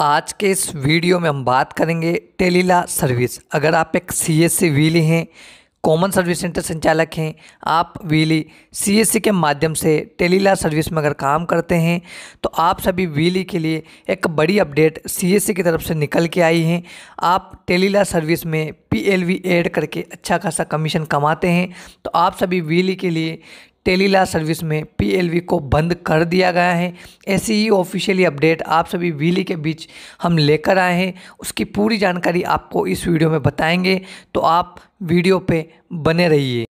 आज के इस वीडियो में हम बात करेंगे टेलीला सर्विस अगर आप एक सी एस सी वीली हैं कॉमन सर्विस सेंटर संचालक हैं आप वीली सी एस सी के माध्यम से टेलीला सर्विस में अगर काम करते हैं तो आप सभी वीली के लिए एक बड़ी अपडेट सी एस सी की तरफ से निकल के आई हैं आप टेलीला सर्विस में पी एल वी एड करके अच्छा खासा कमीशन कमाते हैं तो आप सभी वीली के लिए टेलीला सर्विस में पीएलवी को बंद कर दिया गया है ऐसी ही ऑफिशियली अपडेट आप सभी वीली के बीच हम लेकर आए हैं उसकी पूरी जानकारी आपको इस वीडियो में बताएंगे तो आप वीडियो पे बने रहिए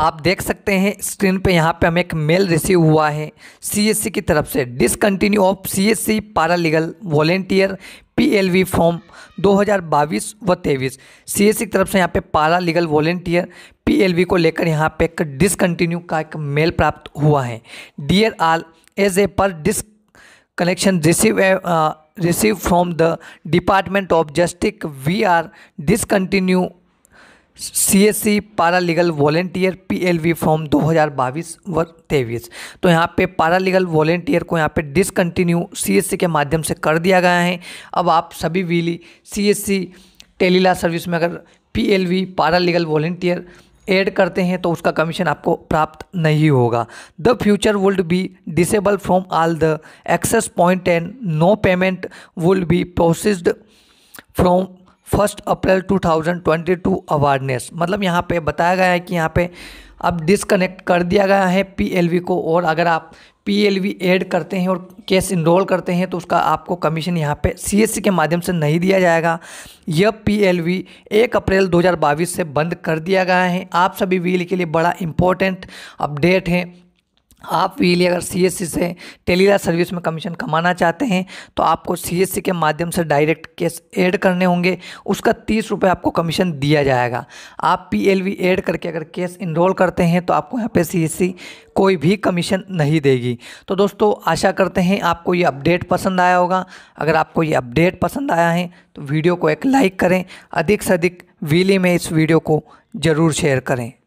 आप देख सकते हैं स्क्रीन पे यहाँ पे हमें एक मेल रिसीव हुआ है सीएससी की तरफ से discontinue of CSC paralegal volunteer PLV form 2022 व 23 सीएससी की तरफ से यहाँ पे पारा लीगल वॉलेंटियर पीएलवी को लेकर यहाँ पे एक डिसकंटिन्यू का एक मेल प्राप्त हुआ है dear all as a per disconnection receive receive from the department of justice we are discontinue C S C paralegal volunteer P L V form दो हज़ार बाईस व तेईस तो यहाँ पे पारा लीगल वॉलेंटियर को यहाँ पे डिसकंटिन्यू सी एस सी के माध्यम से कर दिया गया है अब आप सभी वीली सी एस सी टेलीला सर्विस में अगर P L V paralegal volunteer add करते हैं तो उसका कमीशन आपको प्राप्त नहीं होगा the future would be disable from all the access point and no payment would be processed from first April 2022 अवार्डनेस मतलब यहाँ पे बताया गया है कि यहाँ पे अब डिसकनेक्ट कर दिया गया है पीएलवी को और अगर आप पीएलवी ऐड करते हैं और केस इनरोल करते हैं तो उसका आपको कमीशन यहाँ पे सीएससी के माध्यम से नहीं दिया जाएगा यह पीएलवी 1 अप्रैल 2022 से बंद कर दिया गया है आप सभी व्हील के लिए बड़ा इंपॉर्टेंट अपडेट है आप भी लिए अगर सी से टेलीला सर्विस में कमीशन कमाना चाहते हैं तो आपको सी के माध्यम से डायरेक्ट केस ऐड करने होंगे उसका तीस रुपये आपको कमीशन दिया जाएगा आप पी एल वी ऐड करके अगर केस इनरोल करते हैं तो आपको यहाँ पे सी कोई भी कमीशन नहीं देगी तो दोस्तों आशा करते हैं आपको ये अपडेट पसंद आया होगा अगर आपको ये अपडेट पसंद आया है तो वीडियो को एक लाइक करें अधिक से अधिक वीली में इस वीडियो को ज़रूर शेयर करें